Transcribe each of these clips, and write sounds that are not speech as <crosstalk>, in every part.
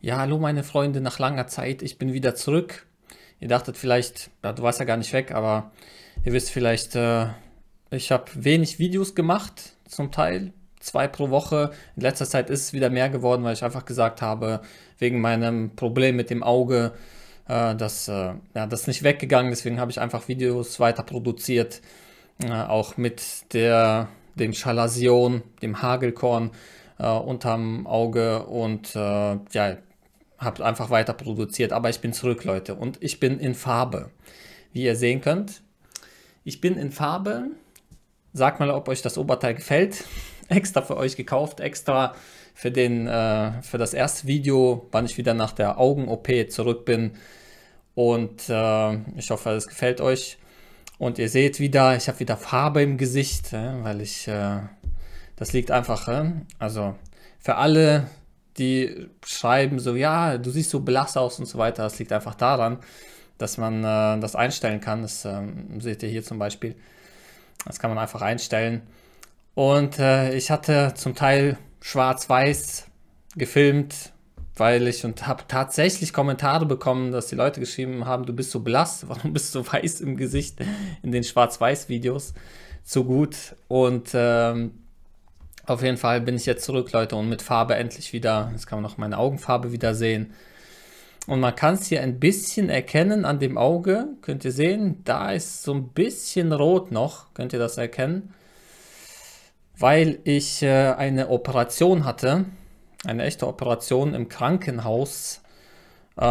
Ja, hallo meine Freunde, nach langer Zeit, ich bin wieder zurück. Ihr dachtet vielleicht, ja, du warst ja gar nicht weg, aber ihr wisst vielleicht, äh, ich habe wenig Videos gemacht, zum Teil, zwei pro Woche. In letzter Zeit ist es wieder mehr geworden, weil ich einfach gesagt habe, wegen meinem Problem mit dem Auge, äh, dass äh, ja, das ist nicht weggegangen, deswegen habe ich einfach Videos weiter produziert, äh, auch mit der, dem Schalasion, dem Hagelkorn äh, unterm Auge und äh, ja, habe einfach weiter produziert, aber ich bin zurück, Leute, und ich bin in Farbe. Wie ihr sehen könnt, ich bin in Farbe. Sagt mal, ob euch das Oberteil gefällt. <laughs> Extra für euch gekauft, extra für, den, äh, für das erste Video, wann ich wieder nach der Augen-OP zurück bin. Und äh, ich hoffe, es gefällt euch. Und ihr seht wieder, ich habe wieder Farbe im Gesicht, äh, weil ich, äh, das liegt einfach, äh, also für alle die schreiben so, ja, du siehst so blass aus und so weiter. Das liegt einfach daran, dass man äh, das einstellen kann. Das ähm, seht ihr hier zum Beispiel. Das kann man einfach einstellen. Und äh, ich hatte zum Teil schwarz-weiß gefilmt, weil ich und habe tatsächlich Kommentare bekommen, dass die Leute geschrieben haben, du bist so blass, <laughs> warum bist du so weiß im Gesicht in den schwarz-weiß Videos so gut und ähm, auf jeden Fall bin ich jetzt zurück, Leute, und mit Farbe endlich wieder. Jetzt kann man noch meine Augenfarbe wieder sehen. Und man kann es hier ein bisschen erkennen an dem Auge. Könnt ihr sehen, da ist so ein bisschen rot noch. Könnt ihr das erkennen? Weil ich äh, eine Operation hatte. Eine echte Operation im Krankenhaus äh,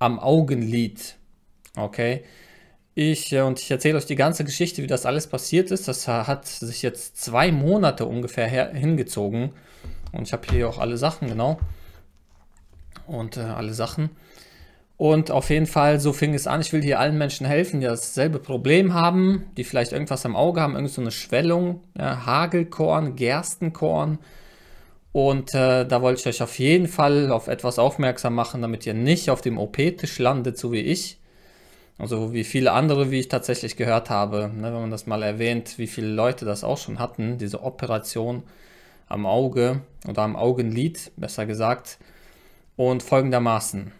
am Augenlid. Okay. Ich, äh, und ich erzähle euch die ganze Geschichte, wie das alles passiert ist. Das hat sich jetzt zwei Monate ungefähr her, hingezogen. Und ich habe hier auch alle Sachen, genau. Und äh, alle Sachen. Und auf jeden Fall, so fing es an. Ich will hier allen Menschen helfen, die dasselbe Problem haben, die vielleicht irgendwas am Auge haben, irgend so eine Schwellung, ja, Hagelkorn, Gerstenkorn. Und äh, da wollte ich euch auf jeden Fall auf etwas aufmerksam machen, damit ihr nicht auf dem OP-Tisch landet, so wie ich also wie viele andere, wie ich tatsächlich gehört habe, ne, wenn man das mal erwähnt, wie viele Leute das auch schon hatten, diese Operation am Auge oder am Augenlid, besser gesagt. Und folgendermaßen.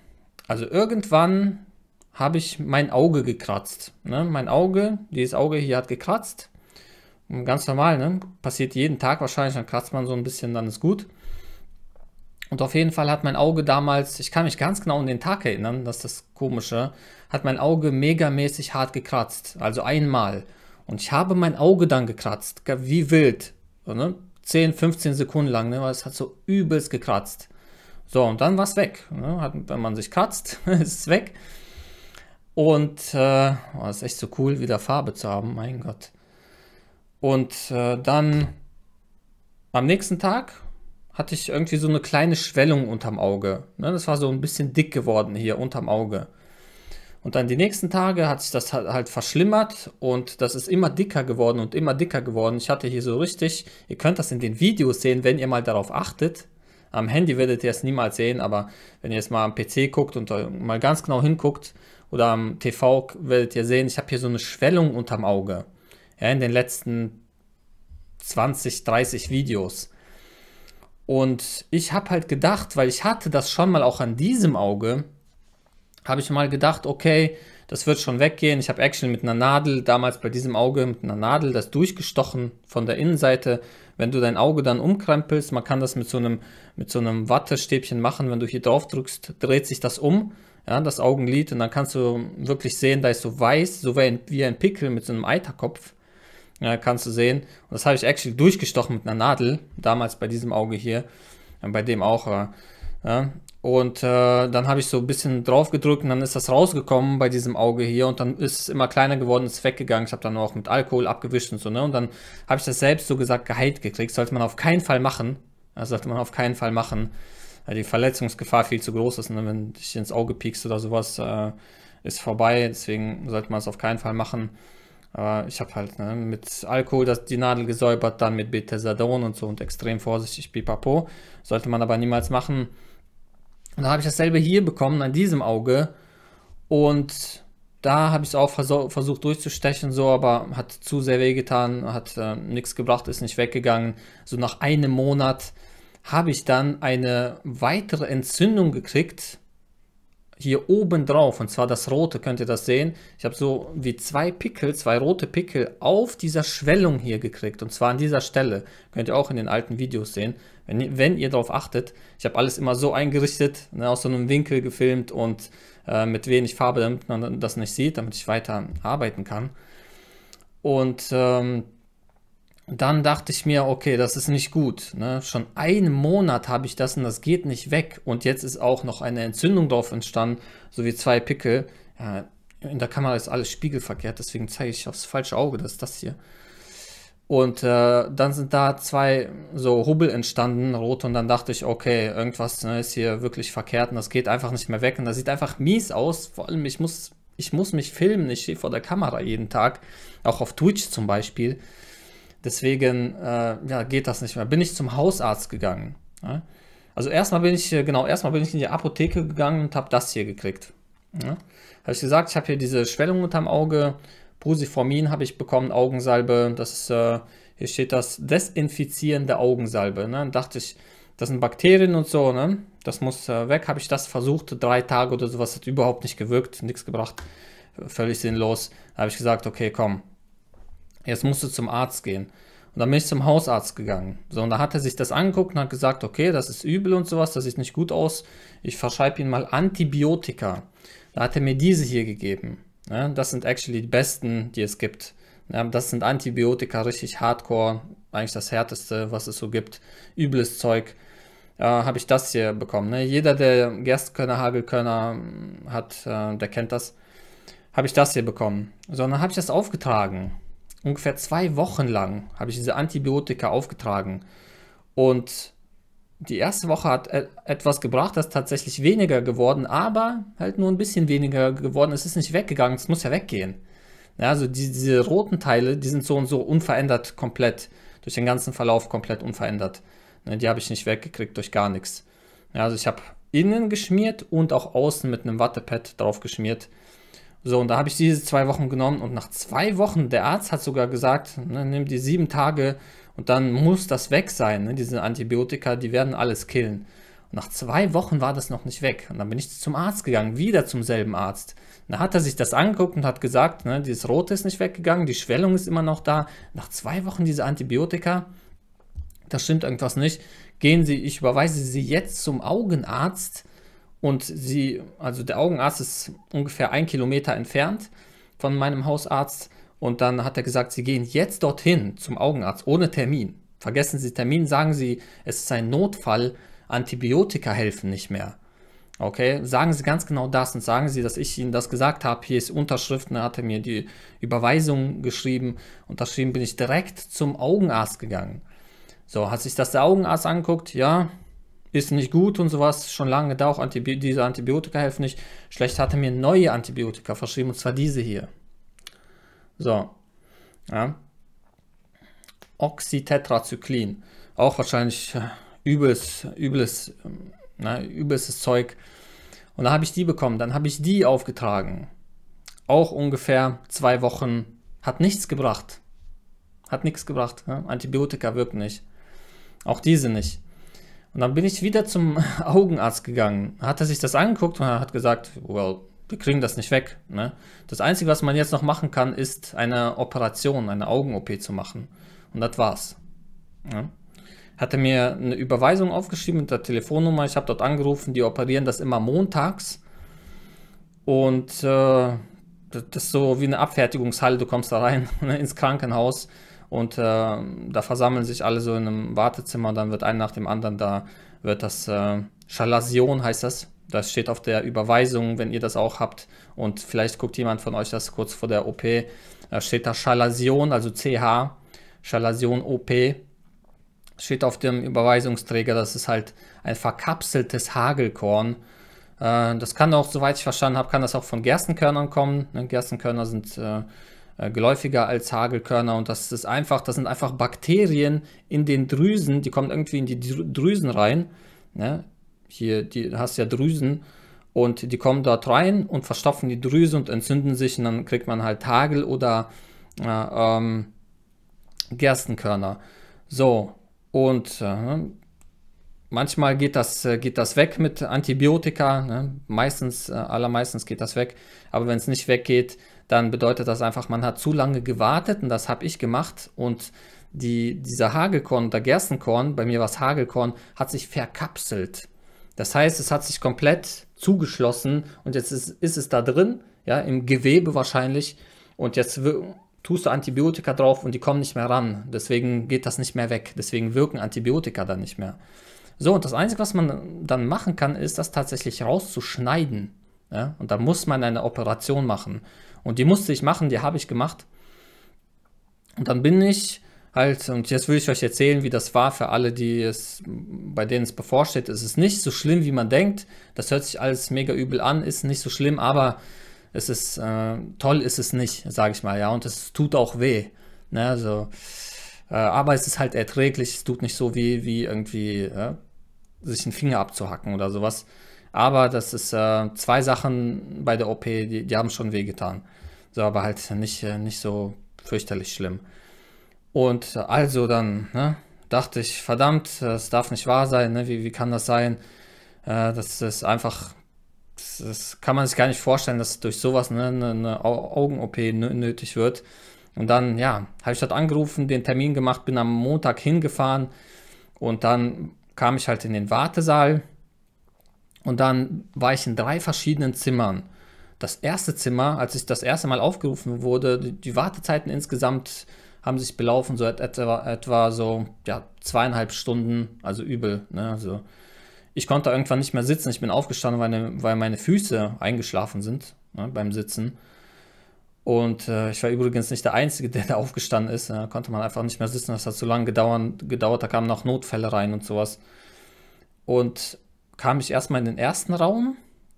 Also irgendwann habe ich mein Auge gekratzt. Ne? Mein Auge, dieses Auge hier hat gekratzt. Und ganz normal, ne? passiert jeden Tag wahrscheinlich, dann kratzt man so ein bisschen, dann ist gut. Und auf jeden Fall hat mein Auge damals, ich kann mich ganz genau an den Tag erinnern, das ist das Komische, hat mein Auge megamäßig hart gekratzt. Also einmal. Und ich habe mein Auge dann gekratzt, wie wild. So, ne? 10, 15 Sekunden lang, ne? weil es hat so übelst gekratzt. So, und dann war es weg. Ne? Hat, wenn man sich kratzt, <laughs> ist es weg. Und äh, oh, ist echt so cool, wieder Farbe zu haben, mein Gott. Und äh, dann am nächsten Tag hatte ich irgendwie so eine kleine Schwellung unterm Auge. Ne? Das war so ein bisschen dick geworden hier unterm Auge. Und dann die nächsten Tage hat sich das halt verschlimmert und das ist immer dicker geworden und immer dicker geworden. Ich hatte hier so richtig, ihr könnt das in den Videos sehen, wenn ihr mal darauf achtet. Am Handy werdet ihr es niemals sehen, aber wenn ihr jetzt mal am PC guckt und mal ganz genau hinguckt oder am TV werdet ihr sehen, ich habe hier so eine Schwellung unterm Auge. Ja, in den letzten 20, 30 Videos. Und ich habe halt gedacht, weil ich hatte das schon mal auch an diesem Auge, habe ich mal gedacht, okay, das wird schon weggehen. Ich habe Action mit einer Nadel, damals bei diesem Auge mit einer Nadel, das durchgestochen von der Innenseite. Wenn du dein Auge dann umkrempelst, man kann das mit so einem, mit so einem Wattestäbchen machen, wenn du hier drauf drückst, dreht sich das um, ja, das Augenlid, und dann kannst du wirklich sehen, da ist so weiß, so wie ein, wie ein Pickel mit so einem Eiterkopf. Ja, kannst du sehen. Und das habe ich actually durchgestochen mit einer Nadel, damals bei diesem Auge hier, äh, bei dem auch. Äh, ja. Und äh, dann habe ich so ein bisschen drauf gedrückt und dann ist das rausgekommen bei diesem Auge hier und dann ist es immer kleiner geworden, ist weggegangen. Ich habe dann auch mit Alkohol abgewischt und so, ne? Und dann habe ich das selbst so gesagt geheilt gekriegt. Sollte man auf keinen Fall machen. Das sollte man auf keinen Fall machen, weil die Verletzungsgefahr viel zu groß ist. Ne? Wenn dich ins Auge piekst oder sowas, äh, ist vorbei. Deswegen sollte man es auf keinen Fall machen. Aber ich habe halt ne, mit Alkohol das, die Nadel gesäubert, dann mit Bethesdadon und so und extrem vorsichtig pipapo. Sollte man aber niemals machen. Und dann habe ich dasselbe hier bekommen, an diesem Auge. Und da habe ich es auch vers versucht durchzustechen, so, aber hat zu sehr wehgetan, hat äh, nichts gebracht, ist nicht weggegangen. So nach einem Monat habe ich dann eine weitere Entzündung gekriegt hier oben drauf, und zwar das rote, könnt ihr das sehen. Ich habe so wie zwei Pickel, zwei rote Pickel auf dieser Schwellung hier gekriegt, und zwar an dieser Stelle. Könnt ihr auch in den alten Videos sehen, wenn, wenn ihr darauf achtet. Ich habe alles immer so eingerichtet, ne, aus so einem Winkel gefilmt und äh, mit wenig Farbe, damit man das nicht sieht, damit ich weiter arbeiten kann. Und ähm, dann dachte ich mir, okay, das ist nicht gut. Ne? Schon einen Monat habe ich das und das geht nicht weg. Und jetzt ist auch noch eine Entzündung drauf entstanden, sowie zwei Pickel. Ja, in der Kamera ist alles spiegelverkehrt, deswegen zeige ich aufs falsche Auge, das ist das hier. Und äh, dann sind da zwei so Hubbel entstanden, rot, und dann dachte ich, okay, irgendwas ne, ist hier wirklich verkehrt und das geht einfach nicht mehr weg. Und das sieht einfach mies aus. Vor allem, ich muss, ich muss mich filmen, ich stehe vor der Kamera jeden Tag, auch auf Twitch zum Beispiel. Deswegen äh, ja, geht das nicht mehr. Bin ich zum Hausarzt gegangen. Ja? Also erstmal bin ich, genau, erstmal bin ich in die Apotheke gegangen und habe das hier gekriegt. Ja? Habe ich gesagt, ich habe hier diese Schwellung unterm Auge, Brusiformin habe ich bekommen, Augensalbe, das ist, äh, hier steht das desinfizierende Augensalbe. Ne? Und dachte ich, das sind Bakterien und so, ne? Das muss äh, weg. Habe ich das versucht, drei Tage oder sowas, hat überhaupt nicht gewirkt, nichts gebracht, völlig sinnlos. Da habe ich gesagt, okay, komm, Jetzt musst du zum Arzt gehen. Und dann bin ich zum Hausarzt gegangen. So, und da hat er sich das angeguckt und hat gesagt, okay, das ist übel und sowas, das sieht nicht gut aus. Ich verschreibe Ihnen mal Antibiotika. Da hat er mir diese hier gegeben. Ja, das sind actually die besten, die es gibt. Ja, das sind Antibiotika, richtig hardcore, eigentlich das härteste, was es so gibt. Übles Zeug. Ja, habe ich das hier bekommen. Ne? Jeder, der Gerstkörner, Hagelkörner hm, hat, äh, der kennt das. Habe ich das hier bekommen. So, und dann habe ich das aufgetragen ungefähr zwei Wochen lang habe ich diese Antibiotika aufgetragen. Und die erste Woche hat e-, etwas gebracht, das ist tatsächlich weniger geworden, aber halt nur ein bisschen weniger geworden. Es ist nicht weggegangen, es muss ja weggehen. Ja, also die, diese roten Teile, die sind so und so unverändert komplett, durch den ganzen Verlauf komplett unverändert. Ne, die habe ich nicht weggekriegt durch gar nichts. also ich habe innen geschmiert und auch außen mit einem Wattepad drauf geschmiert. So, und da habe ich diese zwei Wochen genommen und nach zwei Wochen, der Arzt hat sogar gesagt, ne, nimm die sieben Tage und dann muss das weg sein. Ne? Diese Antibiotika, die werden alles killen. Und nach zwei Wochen war das noch nicht weg. Und dann bin ich zum Arzt gegangen, wieder zum selben Arzt. Da hat er sich das angeguckt und hat gesagt, ne, dieses Rote ist nicht weggegangen, die Schwellung ist immer noch da. Nach zwei Wochen diese Antibiotika, das stimmt irgendwas nicht. Gehen Sie, ich überweise Sie jetzt zum Augenarzt und sie, also der Augenarzt ist ungefähr ein Kilometer entfernt von meinem Hausarzt. Und dann hat er gesagt, Sie gehen jetzt dorthin zum Augenarzt ohne Termin. Vergessen Sie Termin, sagen Sie, es ist ein Notfall, Antibiotika helfen nicht mehr. Okay, sagen Sie ganz genau das und sagen Sie, dass ich Ihnen das gesagt habe. Hier ist Unterschriften, er mir die Überweisung geschrieben. Unterschrieben bin ich direkt zum Augenarzt gegangen. So, hat sich das der Augenarzt anguckt? Ja, ist nicht gut und sowas, schon lange da auch Antibi diese Antibiotika helfen nicht. Schlecht hat er mir neue Antibiotika verschrieben, und zwar diese hier. So. Ja. Oxytetracyclin. Auch wahrscheinlich äh, übles, übles, ähm, na, übelstes Zeug. Und da habe ich die bekommen, dann habe ich die aufgetragen. Auch ungefähr zwei Wochen. Hat nichts gebracht. Hat nichts gebracht. Ja? Ne? Antibiotika wirkt nicht. Auch diese nicht. Und dann bin ich wieder zum <laughs> Augenarzt gegangen, hat er sich das angeguckt und hat gesagt, well, wir kriegen das nicht weg. Ne? Das Einzige, was man jetzt noch machen kann, ist eine Operation, eine Augen-OP zu machen. Und das war's. Ja? Ne? Hatte mir eine Überweisung aufgeschrieben mit der Telefonnummer. Ich habe dort angerufen, die operieren das immer montags. Und äh, das ist so wie eine Abfertigungshalle. Du kommst da rein <laughs> ne, ins Krankenhaus und äh, da versammeln sich alle so in einem Wartezimmer, dann wird ein nach dem anderen da, wird das äh, Chalasion heißt das. Das steht auf der Überweisung, wenn ihr das auch habt. Und vielleicht guckt jemand von euch das kurz vor der OP. Da steht da Chalasion, also CH, Chalasion OP. Steht auf dem Überweisungsträger, das ist halt ein verkapseltes Hagelkorn. Äh, das kann auch, soweit ich verstanden habe, kann das auch von Gerstenkörnern kommen. Ne, Gerstenkörner sind äh, äh, geläufiger als Hagelkörner und das ist einfach, das sind einfach Bakterien in den Drüsen, die kommen irgendwie in die Drüsen rein. Ne? Hier, die hast ja Drüsen und die kommen dort rein und verstopfen die Drüse und entzünden sich und dann kriegt man halt Hagel oder äh, ähm, Gerstenkörner. So, und äh, manchmal geht das, äh, geht das weg mit Antibiotika, ne? meistens, äh, allermeistens geht das weg, aber wenn es nicht weggeht, dann bedeutet das einfach, man hat zu lange gewartet und das habe ich gemacht und die, dieser Hagelkorn oder Gerstenkorn, bei mir war es Hagelkorn, hat sich verkapselt. Das heißt, es hat sich komplett zugeschlossen und jetzt ist, ist es da drin, ja, im Gewebe wahrscheinlich und jetzt tust du Antibiotika drauf und die kommen nicht mehr ran. Deswegen geht das nicht mehr weg. Deswegen wirken Antibiotika dann nicht mehr. So, und das Einzige, was man dann machen kann, ist, das tatsächlich rauszuschneiden. Ja? Und da muss man eine Operation machen. Und die musste ich machen, die habe ich gemacht. Und dann bin ich halt, und jetzt will ich euch erzählen, wie das war für alle, die es, bei denen es bevorsteht. Es ist nicht so schlimm, wie man denkt. Das hört sich alles mega übel an, ist nicht so schlimm, aber es ist äh, toll, ist es nicht, sage ich mal, ja. Und es tut auch weh. Ne? Also, äh, aber es ist halt erträglich, es tut nicht so weh, wie irgendwie äh, sich einen Finger abzuhacken oder sowas. Aber das ist äh, zwei Sachen bei der OP, die, die haben schon wehgetan. So, aber halt nicht, äh, nicht so fürchterlich schlimm. Und also dann ne, dachte ich, verdammt, das darf nicht wahr sein. Ne? Wie, wie kann das sein? Äh, das ist einfach, das, das, kann man sich gar nicht vorstellen, dass durch sowas ne, eine, eine Augen-OP nötig wird. Und dann, ja, habe ich dort angerufen, den Termin gemacht, bin am Montag hingefahren und dann kam ich halt in den Wartesaal und dann war ich in drei verschiedenen Zimmern. Das erste Zimmer, als ich das erste Mal aufgerufen wurde, die, Wartezeiten insgesamt haben sich belaufen, so etwa, etwa so ja, zweieinhalb Stunden, also übel. Ne? Also ich konnte irgendwann nicht mehr sitzen, ich bin aufgestanden, weil, weil meine Füße eingeschlafen sind ne, beim Sitzen. Und äh, ich war übrigens nicht der Einzige, der da aufgestanden ist. Da konnte man einfach nicht mehr sitzen, das hat so lange gedauert, gedauert da kamen noch Notfälle rein und sowas. Und kam ich erstmal in den ersten Raum.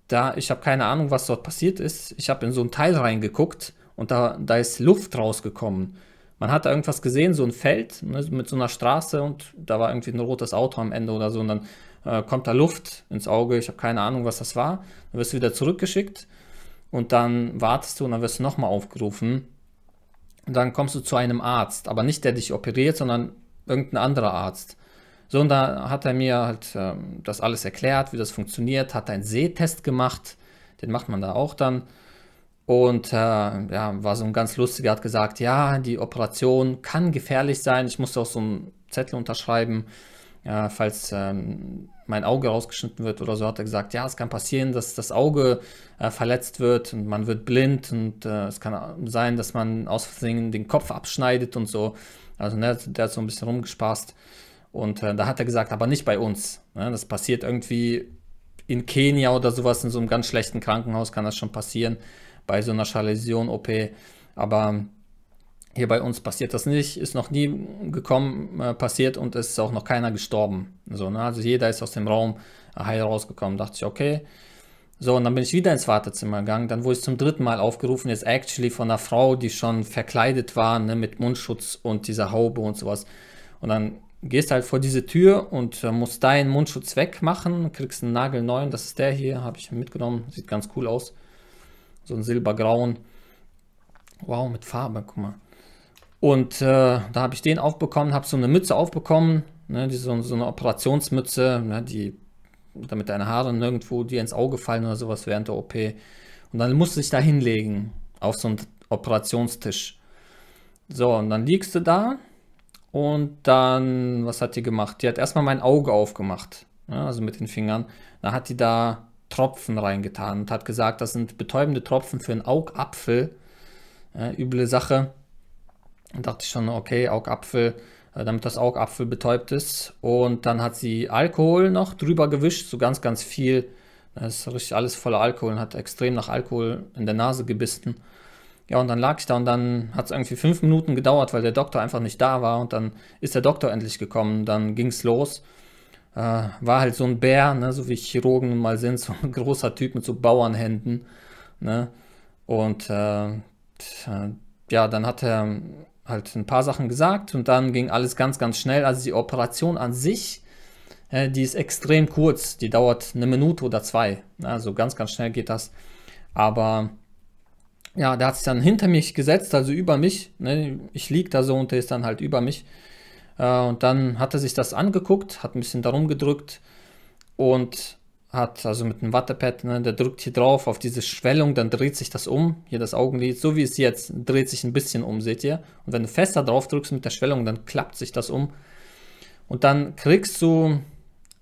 Da, ich habe keine Ahnung, was dort passiert ist. Ich habe in so ein Teil reingeguckt und da, da ist Luft rausgekommen. Man hat da irgendwas gesehen, so ein Feld ne, mit so einer Straße und da war irgendwie ein rotes Auto am Ende oder so. Und dann äh, kommt da Luft ins Auge. Ich habe keine Ahnung, was das war. Dann wirst du wieder zurückgeschickt und dann wartest du und dann wirst du nochmal aufgerufen. Und dann kommst du zu einem Arzt, aber nicht der dich operiert, sondern irgendein anderer Arzt. So, und da hat er mir halt ähm, das alles erklärt, wie das funktioniert, hat einen Sehtest gemacht, den macht man da auch dann. Und äh, ja, war so ein ganz lustiger, hat gesagt, ja, die Operation kann gefährlich sein. Ich musste auch so einen Zettel unterschreiben, äh, falls ähm, mein Auge rausgeschnitten wird oder so, hat er gesagt, ja, es kann passieren, dass das Auge äh, verletzt wird und man wird blind und äh, es kann sein, dass man aus Versehen den Kopf abschneidet und so. Also ne, der hat so ein bisschen rumgespaßt. Und äh, da hat er gesagt, aber nicht bei uns. Ne? Das passiert irgendwie in Kenia oder sowas, in so einem ganz schlechten Krankenhaus kann das schon passieren, bei so einer Chalazion-OP. Aber hier bei uns passiert das nicht, ist noch nie gekommen, äh, passiert und es ist auch noch keiner gestorben. So, ne? Also jeder ist aus dem Raum äh, heil rausgekommen. Dachte ich, okay. So, und dann bin ich wieder ins Wartezimmer gegangen. Dann wurde ich zum dritten Mal aufgerufen, jetzt actually von einer Frau, die schon verkleidet war, ne, mit Mundschutz und dieser Haube und sowas. Und dann gehst halt vor diese Tür und äh, musst deinen Mundschutz wegmachen, kriegst einen nagelneuen, das ist der hier, habe ich mitgenommen, sieht ganz cool aus. So ein silbergrauen. Wow, mit Farbe, guck mal. Und äh, da habe ich den aufbekommen, habe so eine Mütze aufbekommen, ne, die, so, so eine Operationsmütze, ne, die, damit deine Haare nirgendwo dir ins Auge fallen oder sowas während der OP. Und dann musst du dich da hinlegen, auf so einen Operationstisch. So, und dann liegst du da und dann, was hat die gemacht? Die hat erstmal mein Auge aufgemacht, ja, also mit den Fingern. Da hat die da Tropfen reingetan und hat gesagt, das sind betäubende Tropfen für einen Augapfel. Ja, üble Sache. Da dachte ich schon, okay, Augapfel, äh, damit das Augapfel betäubt ist. Und dann hat sie Alkohol noch drüber gewischt, so ganz, ganz viel. Das ist richtig alles voller Alkohol und hat extrem nach Alkohol in der Nase gebissen. Ja, und dann lag ich da und dann hat es irgendwie fünf Minuten gedauert, weil der Doktor einfach nicht da war und dann ist der Doktor endlich gekommen, dann ging es los. Äh, war halt so ein Bär, ne, so wie Chirurgen mal sind, <laughs> so ein großer Typ mit so Bauernhänden. Ne? Und äh, äh, ja, dann hat er halt ein paar Sachen gesagt und dann ging alles ganz, ganz schnell. Also die Operation an sich, äh, die ist extrem kurz, die dauert eine Minute oder zwei. Also ganz, ganz schnell geht das. Aber ja, der hat sich dann hinter mich gesetzt, also über mich. Ne? Ich lieg da so und der ist dann halt über mich. Äh, und dann hat er sich das angeguckt, hat ein bisschen darum gedrückt und hat also mit einem Wattepad, ne, der drückt hier drauf auf diese Schwellung, dann dreht sich das um, hier das Augenlid, so wie es jetzt, dreht sich ein bisschen um, seht ihr. Und wenn du fester drauf drückst mit der Schwellung, dann klappt sich das um. Und dann kriegst du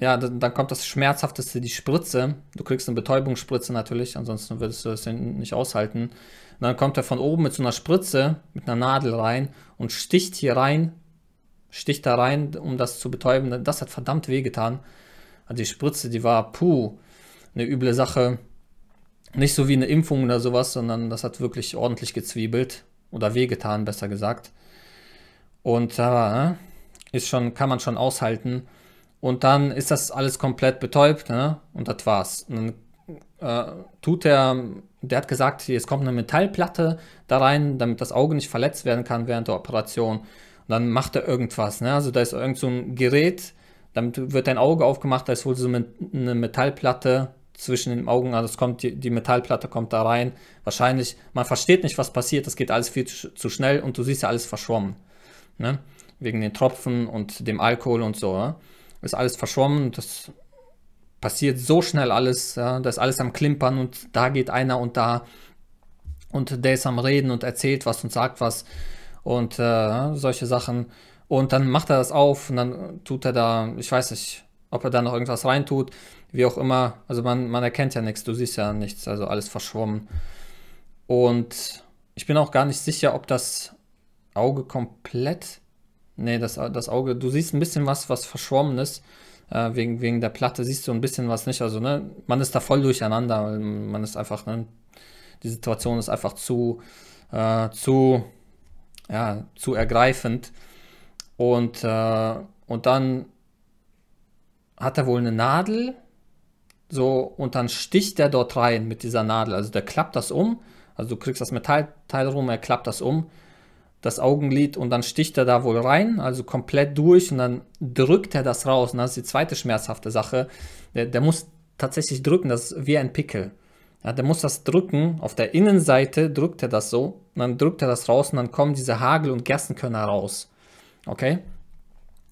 ja, dann, dann kommt das Schmerzhafteste, die Spritze. Du kriegst eine Betäubungsspritze natürlich, ansonsten würdest du das nicht aushalten. Und dann kommt er von oben mit so einer Spritze, mit einer Nadel rein und sticht hier rein, sticht da rein, um das zu betäuben. Das hat verdammt wehgetan. Also die Spritze, die war, puh, eine üble Sache. Nicht so wie eine Impfung oder sowas, sondern das hat wirklich ordentlich gezwiebelt oder wehgetan, besser gesagt. Und da äh, ist schon, kann man schon aushalten und dann ist das alles komplett betäubt ne? und das war's. Und dann äh, tut er, der hat gesagt, es kommt eine Metallplatte da rein, damit das Auge nicht verletzt werden kann während der Operation. Und dann macht er irgendwas. Ne? Also da ist irgend so ein Gerät, damit wird dein Auge aufgemacht, da ist wohl so eine Metallplatte zwischen den Augen, also es kommt, die, die, Metallplatte kommt da rein. Wahrscheinlich, man versteht nicht, was passiert, das geht alles viel zu, zu schnell und du siehst ja alles verschwommen. Ne? Wegen den Tropfen und dem Alkohol und so. Ne? ist alles verschwommen und das passiert so schnell alles, ja, da ist alles am Klimpern und da geht einer und da und der ist am Reden und erzählt was und sagt was und äh, solche Sachen. Und dann macht er das auf und dann tut er da, ich weiß nicht, ob er da noch irgendwas reintut, wie auch immer. Also man, man erkennt ja nichts, du siehst ja nichts, also alles verschwommen. Und ich bin auch gar nicht sicher, ob das Auge komplett Nee, das, das Auge, du siehst ein bisschen was, was verschwommen ist. Äh, wegen, wegen der Platte siehst du ein bisschen was nicht. Also, ne, man ist da voll durcheinander. Man ist einfach, ne, die Situation ist einfach zu, äh, zu, ja, zu ergreifend. Und, äh, und dann hat er wohl eine Nadel. So, und dann sticht er dort rein mit dieser Nadel. Also der klappt das um. Also du kriegst das Metallteil rum, er klappt das um das Augenlid und dann sticht er da wohl rein, also komplett durch und dann drückt er das raus. Und das ist die zweite schmerzhafte Sache. Der, der muss tatsächlich drücken, das ist wie ein Pickel. Ja, der muss das drücken, auf der Innenseite drückt er das so, und dann drückt er das raus und dann kommen diese Hagel- und Gerstenkörner raus. Okay?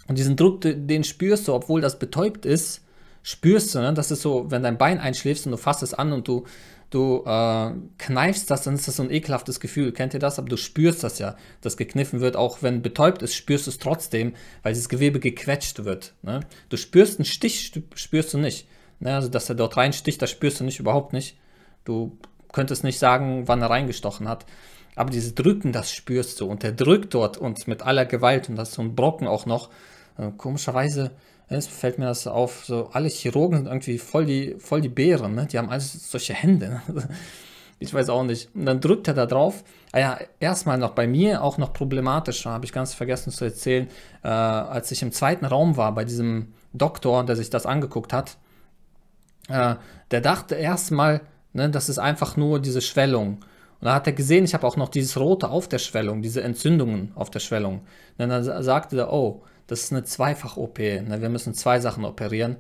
Und diesen Druck, den spürst du, obwohl das betäubt ist, spürst, sondern das ist so, wenn dein Bein einschläft und du fasst es an und du, du äh, kneifst das, dann ist das so ein ekelhaftes Gefühl. Kennt ihr das? Aber du spürst das ja, dass gekniffen wird. Auch wenn betäubt ist, spürst du es trotzdem, weil dieses Gewebe gequetscht wird. Ne? Du spürst einen Stich, spürst du nicht. Ne? Also, dass er dort reinsticht, das spürst du nicht, überhaupt nicht. Du könntest nicht sagen, wann er reingestochen hat. Aber dieses Drücken, das spürst du. Und er drückt dort und mit aller Gewalt. Und das ist so ein Brocken auch noch. Äh, komischerweise es fällt mir das auf, so alle Chirurgen sind irgendwie voll die, voll die Bären, ne? die haben alles solche Hände. Ne? <laughs> Ich weiß auch nicht. Und dann drückt er da drauf. Ah ja, erstmal noch bei mir auch noch problematischer, habe ich ganz vergessen zu erzählen, äh, als ich im zweiten Raum war bei diesem Doktor, der sich das angeguckt hat, äh, der dachte erstmal, ne, das ist einfach nur diese Schwellung. Und da hat er gesehen, ich habe auch noch dieses Rote auf der Schwellung, diese Entzündungen auf der Schwellung. Und dann sagte er, oh, das ist eine Zweifach-OP. Ne? Wir müssen zwei Sachen operieren.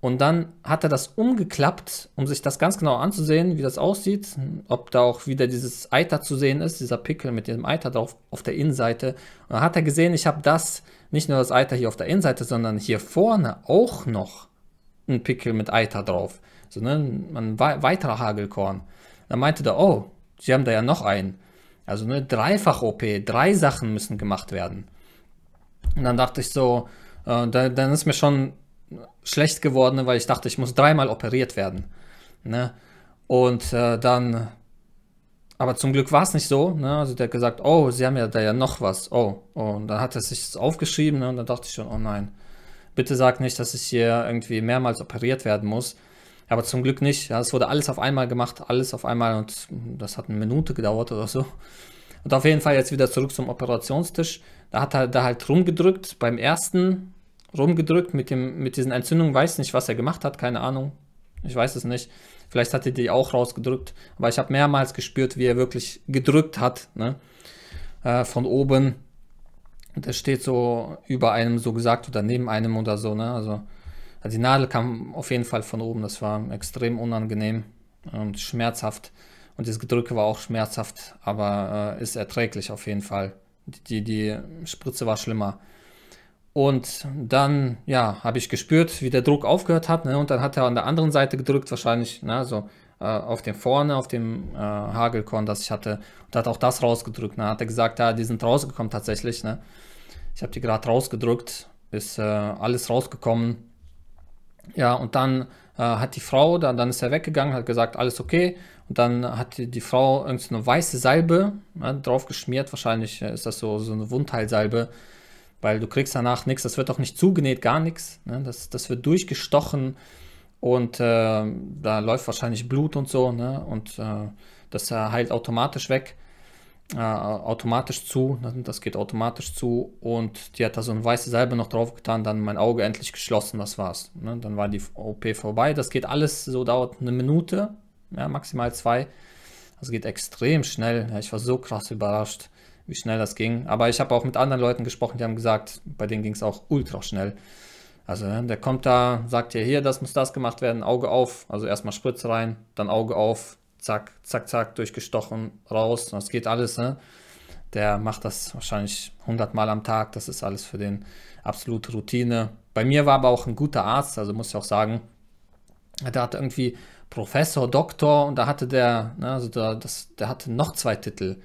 Und dann hat er das umgeklappt, um sich das ganz genau anzusehen, wie das aussieht, ob da auch wieder dieses Eiter zu sehen ist, dieser Pickel mit dem Eiter drauf auf der Innenseite. Und dann hat er gesehen, ich habe das, nicht nur das Eiter hier auf der Innenseite, sondern hier vorne auch noch ein Pickel mit Eiter drauf. So ne, ein weiterer Hagelkorn. Dann meinte er, oh, sie haben da ja noch einen. Also eine Dreifach-OP, drei Sachen müssen gemacht werden. Und dann dachte ich so, äh, da, dann ist mir schon schlecht geworden, weil ich dachte, ich muss dreimal operiert werden. Ne? Und äh, dann, aber zum Glück war es nicht so. Ne? Also der hat gesagt, oh, sie haben ja da ja noch was. Oh, und dann hat er sich das aufgeschrieben ne? und dann dachte ich schon, oh nein, bitte sag nicht, dass ich hier irgendwie mehrmals operiert werden muss. Aber zum Glück nicht. Ja, es wurde alles auf einmal gemacht, alles auf einmal und das hat eine Minute gedauert oder so. Und auf jeden Fall jetzt wieder zurück zum Operationstisch. Da hat er da halt rumgedrückt, beim ersten rumgedrückt mit, dem, mit diesen Entzündungen, weiß nicht, was er gemacht hat, keine Ahnung. Ich weiß es nicht. Vielleicht hat er die auch rausgedrückt, aber ich habe mehrmals gespürt, wie er wirklich gedrückt hat, ne? Äh, von oben. Das steht so über einem, so gesagt, oder neben einem oder so, ne? Also, also, die Nadel kam auf jeden Fall von oben, das war extrem unangenehm und schmerzhaft. Und das Gedrücke war auch schmerzhaft, aber äh, ist erträglich auf jeden Fall. Die, die Spritze war schlimmer. Und dann, ja, habe ich gespürt, wie der Druck aufgehört hat. Ne? Und dann hat er an der anderen Seite gedrückt, wahrscheinlich, ne? so also, äh, auf dem vorne, auf dem äh, Hagelkorn, das ich hatte. Und hat auch das rausgedrückt. Ne? Hat er gesagt, ja, die sind rausgekommen tatsächlich. Ne? Ich habe die gerade rausgedrückt, ist äh, alles rausgekommen. Ja, und dann äh, hat die Frau, dann, dann ist er weggegangen, hat gesagt, alles okay. Und dann hat die Frau irgendeine weiße Salbe ja, ne, drauf geschmiert. Wahrscheinlich äh, ist das so, so eine Wundheilsalbe, weil du kriegst danach nichts. Das wird auch nicht zugenäht, gar nichts. Ne? Das, das wird durchgestochen und äh, da läuft wahrscheinlich Blut und so. Ne? Und äh, das äh, heilt automatisch weg. Äh, automatisch zu, ne. das geht automatisch zu und die hat da so eine weiße Salbe noch drauf getan, dann mein Auge endlich geschlossen, das war's. Ne? Dann war die OP vorbei, das geht alles so, dauert eine Minute, ja, maximal zwei. Das also geht extrem schnell. Ja, ich war so krass überrascht, wie schnell das ging. Aber ich habe auch mit anderen Leuten gesprochen, die haben gesagt, bei denen ging es auch ultra schnell. Also der kommt da, sagt ja hier, das muss das gemacht werden, Auge auf, also erstmal Spritz rein, dann Auge auf, zack, zack, zack, durchgestochen, raus, das geht alles. Ne? Der macht das wahrscheinlich 100 Mal am Tag, das ist alles für den absolute Routine. Bei mir war aber auch ein guter Arzt, also muss ich auch sagen, der hat irgendwie Professor, Doktor und da hatte der, ne, also da, das, der hatte noch zwei Titel.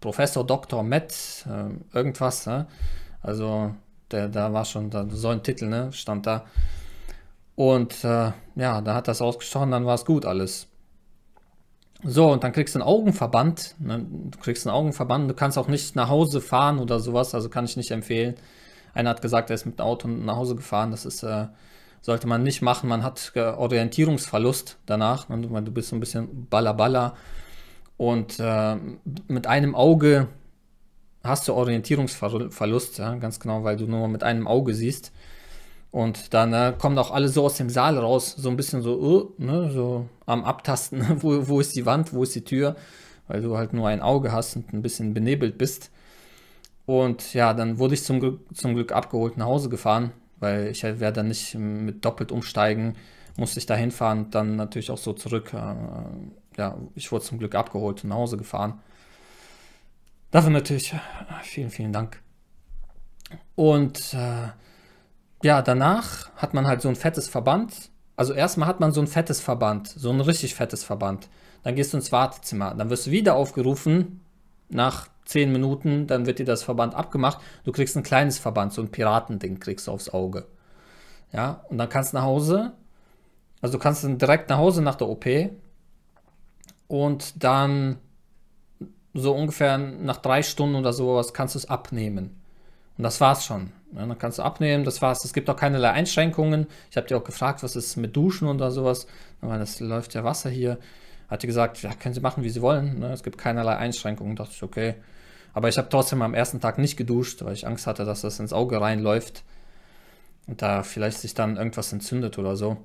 Professor, Doktor, Matt, äh, irgendwas. Ne? Also der, da war schon da, so ein Titel, ne, stand da. Und äh, ja, da hat das ausgestochen, dann war es gut alles. So, und dann kriegst du einen Augenverband. Ne? Du kriegst einen Augenverband, du kannst auch nicht nach Hause fahren oder sowas, also kann ich nicht empfehlen. Einer hat gesagt, er ist mit dem Auto nach Hause gefahren, das ist äh, sollte man nicht machen. Man hat Orientierungsverlust danach. Ne? Du bist so ein bisschen balla Und äh, mit einem Auge hast du Orientierungsverlust, ja? ganz genau, weil du nur mit einem Auge siehst. Und dann äh, kommen auch alle so aus dem Saal raus, so ein bisschen so, uh, ne? so am Abtasten, <laughs> wo, wo ist die Wand, wo ist die Tür, weil du halt nur ein Auge hast und ein bisschen benebelt bist. Und ja, dann wurde ich zum, zum Glück abgeholt, nach Hause gefahren weil ich halt werde dann nicht mit doppelt umsteigen, musste ich da hinfahren, dann natürlich auch so zurück. Äh, ja, ich wurde zum Glück abgeholt und nach Hause gefahren. Dafür natürlich äh, vielen, vielen Dank. Und äh, ja, danach hat man halt so ein fettes Verband. Also erstmal hat man so ein fettes Verband, so ein richtig fettes Verband. Dann gehst du ins Wartezimmer, dann wirst du wieder aufgerufen nach zehn Minuten, dann wird dir das Verband abgemacht. Du kriegst ein kleines Verband, so ein Piratending kriegst du aufs Auge. Ja, und dann kannst du nach Hause, also du kannst dann direkt nach Hause nach der OP und dann so ungefähr nach drei Stunden oder sowas kannst du es abnehmen. Und das war's schon. Ja, dann kannst du abnehmen, das war's. Es gibt auch keinerlei Einschränkungen. Ich habe dir auch gefragt, was ist mit Duschen oder sowas, weil das läuft ja Wasser hier. Hat die gesagt, ja, können sie machen, wie sie wollen. Ne? Es gibt keinerlei Einschränkungen. Da dachte ich, okay, aber ich habe trotzdem am ersten Tag nicht geduscht, weil ich Angst hatte, dass das ins Auge reinläuft und da vielleicht sich dann irgendwas entzündet oder so.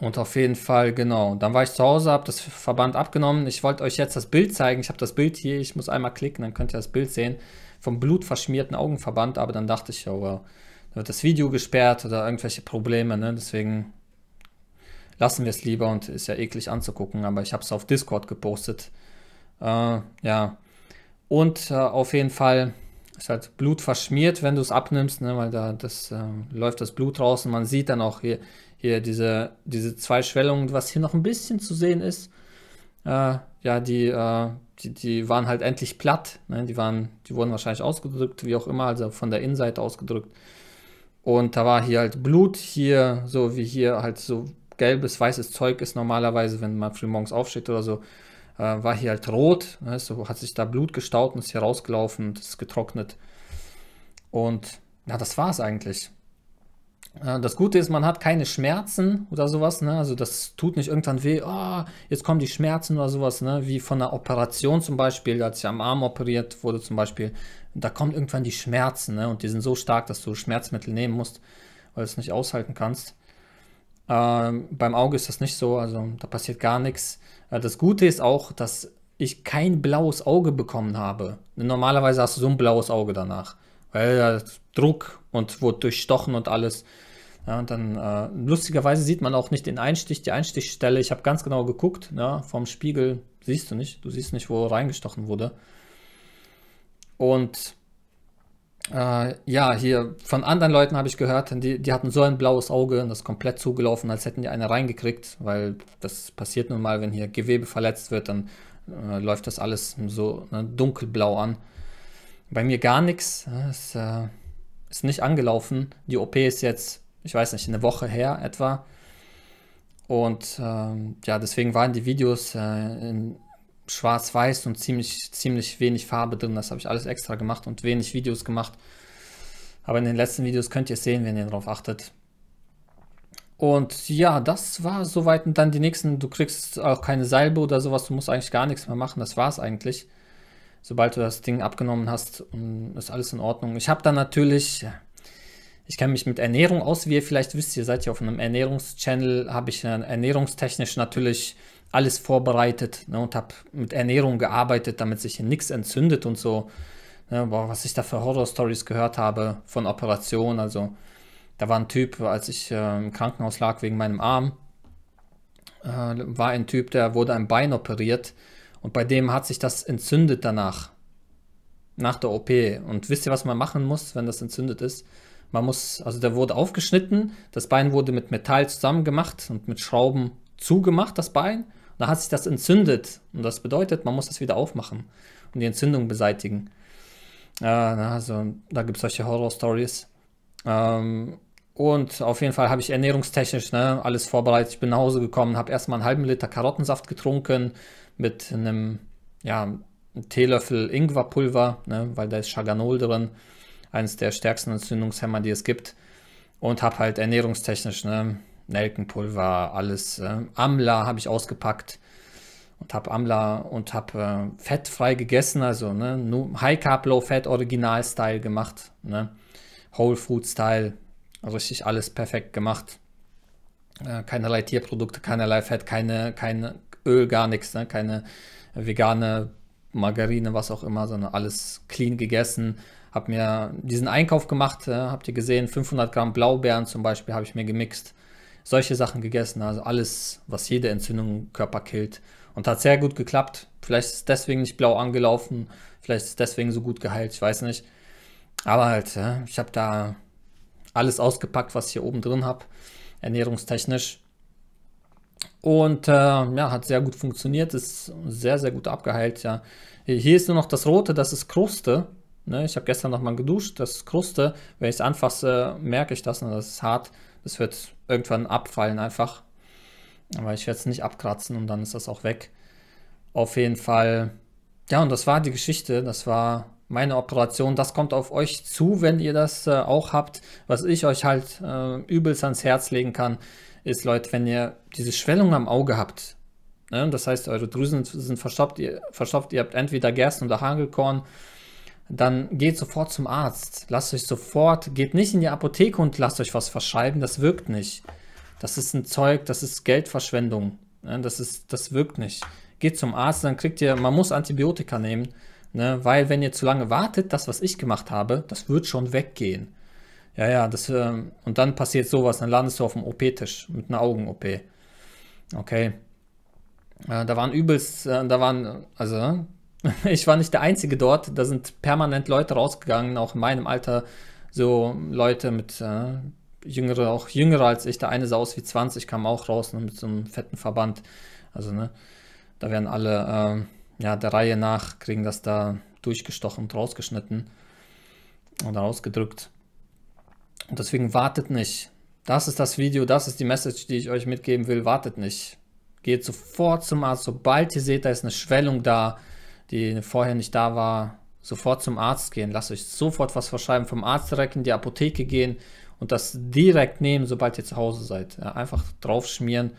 Und auf jeden Fall, genau. Dann war ich zu Hause, habe das Verband abgenommen. Ich wollte euch jetzt das Bild zeigen. Ich habe das Bild hier. Ich muss einmal klicken, dann könnt ihr das Bild sehen. Vom blutverschmierten Augenverband. Aber dann dachte ich, oh, wow, da wird das Video gesperrt oder irgendwelche Probleme. Ne? Deswegen lassen wir es lieber und ist ja eklig anzugucken. Aber ich habe es auf Discord gepostet. Äh, ja, und äh, auf jeden Fall ist halt Blut verschmiert, wenn du es abnimmst, ne, weil da das, äh, läuft das Blut raus und man sieht dann auch hier, hier diese, diese zwei Schwellungen, was hier noch ein bisschen zu sehen ist. Äh, ja, die, äh, die, die, waren halt endlich platt. Ne? Die, waren, die wurden wahrscheinlich ausgedrückt, wie auch immer, also von der Innenseite ausgedrückt. Und da war hier halt Blut, hier so wie hier halt so gelbes, weißes Zeug ist normalerweise, wenn man frühmorgens aufsteht oder so äh, war hier halt rot, ne? so hat sich da Blut gestaut und ist hier rausgelaufen, und ist getrocknet. Und ja, das war es eigentlich. Äh, das Gute ist, man hat keine Schmerzen oder sowas, ne? also das tut nicht irgendwann weh, oh, jetzt kommen die Schmerzen oder sowas, ne? wie von einer Operation zum Beispiel, als ich am Arm operiert wurde zum Beispiel, da kommen irgendwann die Schmerzen ne? und die sind so stark, dass du Schmerzmittel nehmen musst, weil du es nicht aushalten kannst. Ähm, beim Auge ist das nicht so, also da passiert gar nichts. Äh, das Gute ist auch, dass ich kein blaues Auge bekommen habe. Normalerweise hast du so ein blaues Auge danach, weil äh, Druck und wurde durchstochen und alles. Ja, und dann äh, lustigerweise sieht man auch nicht den Einstich, die Einstichstelle. Ich habe ganz genau geguckt, ja, vom Spiegel siehst du nicht. Du siehst nicht, wo reingestochen wurde. Und äh, ja, hier von anderen Leuten habe ich gehört, die, die hatten so ein blaues Auge und das komplett zugelaufen, als hätten die eine reingekriegt, weil das passiert nun mal, wenn hier Gewebe verletzt wird, dann äh, läuft das alles so ne, dunkelblau an. Bei mir gar nichts, ne, Es äh, ist nicht angelaufen. Die OP ist jetzt, ich weiß nicht, eine Woche her etwa. Und ähm, ja, deswegen waren die Videos äh, in, schwarz-weiß und ziemlich, ziemlich wenig Farbe drin. Das habe ich alles extra gemacht und wenig Videos gemacht. Aber in den letzten Videos könnt ihr es sehen, wenn ihr darauf achtet. Und ja, das war soweit. Und dann die nächsten, du kriegst auch keine Salbe oder sowas, du musst eigentlich gar nichts mehr machen. Das war es eigentlich. Sobald du das Ding abgenommen hast, mm, ist alles in Ordnung. Ich habe dann natürlich, ich kenne mich mit Ernährung aus, wie ihr vielleicht wisst, ihr seid ja auf einem Ernährungschannel, habe ich ernährungstechnisch natürlich alles vorbereitet ne, und habe mit Ernährung gearbeitet, damit sich nichts entzündet und so. Ne, boah, was ich da für Horror-Stories gehört habe von Operationen. Also da war ein Typ, als ich äh, im Krankenhaus lag wegen meinem Arm, äh, war ein Typ, der wurde am Bein operiert und bei dem hat sich das entzündet danach, nach der OP. Und wisst ihr, was man machen muss, wenn das entzündet ist? Man muss, also der wurde aufgeschnitten, das Bein wurde mit Metall zusammengemacht und mit Schrauben zugemacht, das Bein. Da hat sich das entzündet und das bedeutet, man muss das wieder aufmachen und die Entzündung beseitigen. Äh, also da gibt es solche Horror-Stories. Ähm, und auf jeden Fall habe ich ernährungstechnisch ne, alles vorbereitet. Ich bin nach Hause gekommen, habe erstmal einen halben Liter Karottensaft getrunken mit einem ja, Teelöffel Ingwerpulver, ne, weil da ist Chaganol drin, eines der stärksten Entzündungshemmer, die es gibt. Und habe halt ernährungstechnisch ne, Nelkenpulver, alles. Äh, Amla habe ich ausgepackt und habe Amla und habe äh, fettfrei gegessen, also ne, High Carb Low Fat Original Style gemacht, ne, Whole Food Style, richtig alles perfekt gemacht. Äh, keinerlei Tierprodukte, keinerlei Fett, keine, keine Öl, gar nichts, ne, keine vegane Margarine, was auch immer, sondern alles clean gegessen. Habe mir diesen Einkauf gemacht, äh, habt ihr gesehen, 500 Gramm Blaubeeren zum Beispiel habe ich mir gemixt solche Sachen gegessen, also alles, was jede Entzündung im Körper killt. Und hat sehr gut geklappt. Vielleicht ist es deswegen nicht blau angelaufen, vielleicht ist es deswegen so gut geheilt, ich weiß nicht. Aber halt, ich habe da alles ausgepackt, was ich hier oben drin habe, ernährungstechnisch. Und äh, ja, hat sehr gut funktioniert, ist sehr, sehr gut abgeheilt, ja. Hier ist nur noch das Rote, das ist Kruste. Ne? Ich habe gestern nochmal geduscht, das ist Kruste. Wenn ich es anfasse, merke ich das, ne? das ist hart. Das wird irgendwann abfallen einfach. Aber ich werde es nicht abkratzen und dann ist das auch weg. Auf jeden Fall. Ja, und das war die Geschichte. Das war meine Operation. Das kommt auf euch zu, wenn ihr das äh, auch habt. Was ich euch halt äh, übelst ans Herz legen kann, ist, Leute, wenn ihr diese Schwellung am Auge habt, ne? das heißt, eure Drüsen sind verstopft ihr, verstopft, ihr habt entweder Gersten oder Hagelkorn dann geht sofort zum Arzt. Lasst euch sofort, geht nicht in die Apotheke und lasst euch was verschreiben, das wirkt nicht. Das ist ein Zeug, das ist Geldverschwendung. Ne, das, ist, das wirkt nicht. Geht zum Arzt, dann kriegt ihr, man muss Antibiotika nehmen, ne? weil wenn ihr zu lange wartet, das, was ich gemacht habe, das wird schon weggehen. Ja, ja, das, ähm, und dann passiert sowas, dann landest du auf dem OP-Tisch mit einer Augen-OP. Okay. Äh, da waren übelst, äh, da waren, also ne, <laughs> ich war nicht der Einzige dort. Da sind permanent Leute rausgegangen, auch in meinem Alter. So Leute mit äh, jüngere, auch jüngere als ich. Der eine sah aus wie 20, kam auch raus ne, mit so einem fetten Verband. Also, ne, da werden alle, äh, ja, der Reihe nach kriegen das da durchgestochen und rausgeschnitten oder rausgedrückt. Und deswegen wartet nicht. Das ist das Video, das ist die Message, die ich euch mitgeben will. Wartet nicht. Geht sofort zum Arzt, sobald ihr seht, da ist eine Schwellung da die vorher nicht da war, sofort zum Arzt gehen. Lasst euch sofort was verschreiben. Vom Arzt direkt in die Apotheke gehen und das direkt nehmen, sobald ihr zu Hause seid. Ja, einfach draufschmieren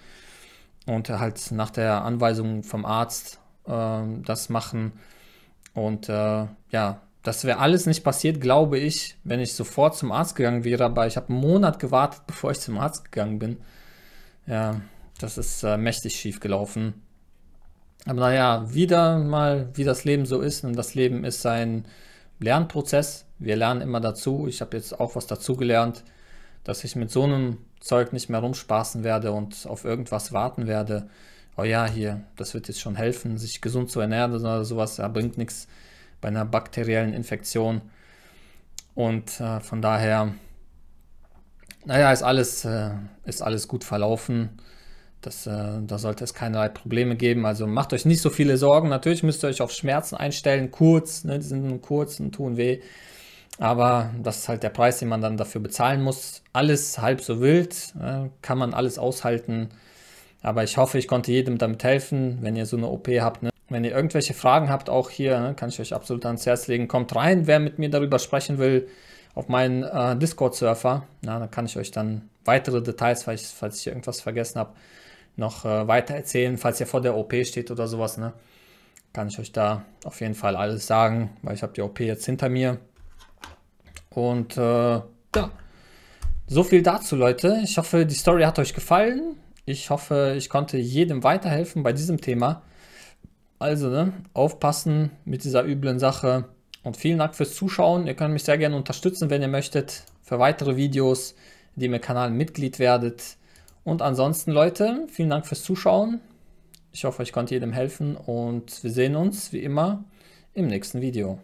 und halt nach der Anweisung vom Arzt äh, das machen. Und äh, ja, das wäre alles nicht passiert, glaube ich, wenn ich sofort zum Arzt gegangen wäre. Aber ich habe einen Monat gewartet, bevor ich zum Arzt gegangen bin. Ja, das ist äh, mächtig schief gelaufen. Aber naja, wieder mal, wie das Leben so ist. Und das Leben ist ein Lernprozess. Wir lernen immer dazu. Ich habe jetzt auch was dazugelernt, dass ich mit so einem Zeug nicht mehr rumspaßen werde und auf irgendwas warten werde. Oh ja, hier, das wird jetzt schon helfen, sich gesund zu ernähren oder sowas. Er bringt nichts bei einer bakteriellen Infektion. Und äh, von daher, naja, ist alles, äh, ist alles gut verlaufen. Das, äh, da sollte es keinerlei Probleme geben. Also macht euch nicht so viele Sorgen. Natürlich müsst ihr euch auf Schmerzen einstellen, kurz, ne? die sind kurz und tun weh. Aber das ist halt der Preis, den man dann dafür bezahlen muss. Alles halb so wild, äh, kann man alles aushalten. Aber ich hoffe, ich konnte jedem damit helfen, wenn ihr so eine OP habt. Ne? Wenn ihr irgendwelche Fragen habt, auch hier, ne? kann ich euch absolut ans Herz legen. Kommt rein, wer mit mir darüber sprechen will, auf meinen äh, Discord-Surfer. da kann ich euch dann weitere Details, falls, falls ich irgendwas vergessen habe, noch äh, weiter erzählen, falls ihr vor der OP steht oder sowas. Ne? Kann ich euch da auf jeden Fall alles sagen, weil ich habe die OP jetzt hinter mir. Und äh, ja, so viel dazu, Leute. Ich hoffe, die Story hat euch gefallen. Ich hoffe, ich konnte jedem weiterhelfen bei diesem Thema. Also, ne, aufpassen mit dieser üblen Sache. Und vielen Dank fürs Zuschauen. Ihr könnt mich sehr gerne unterstützen, wenn ihr möchtet, für weitere Videos, indem ihr Kanal Mitglied werdet und ansonsten, Leute, vielen Dank fürs Zuschauen. Ich hoffe, ich konnte jedem helfen und wir sehen uns wie immer im nächsten Video.